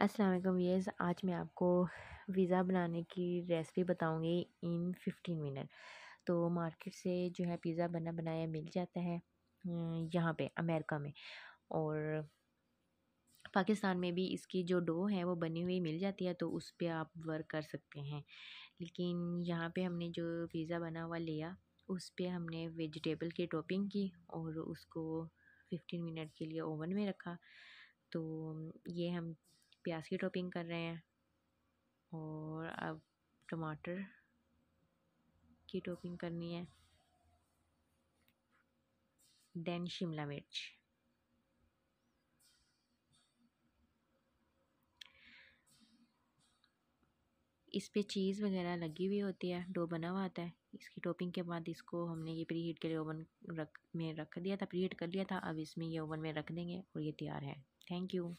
अस्सलाम वालेकुम आज मैं आपको वीज़ा बनाने की रेसिपी बताऊंगी इन फिफ्टीन मिनट तो मार्केट से जो है पिज़्ज़ा बना बनाया मिल जाता है यहाँ पे अमेरिका में और पाकिस्तान में भी इसकी जो डो है वो बनी हुई मिल जाती है तो उस पर आप वर्क कर सकते हैं लेकिन यहाँ पे हमने जो पिज़्ज़ा बना हुआ लिया उस पर हमने वेजिटेबल की टॉपिंग की और उसको फिफ्टीन मिनट के लिए ओवन में रखा तो ये हम प्याज की टॉपिंग कर रहे हैं और अब टमाटर की टॉपिंग करनी है देन शिमला मिर्च इस पे चीज़ वगैरह लगी हुई होती है डो बना हुआ आता है इसकी टॉपिंग के बाद इसको हमने ये प्री हीट के लिए ओवन रख में रख दिया था प्री हीट कर लिया था अब इसमें ये ओवन में रख देंगे और ये तैयार है थैंक यू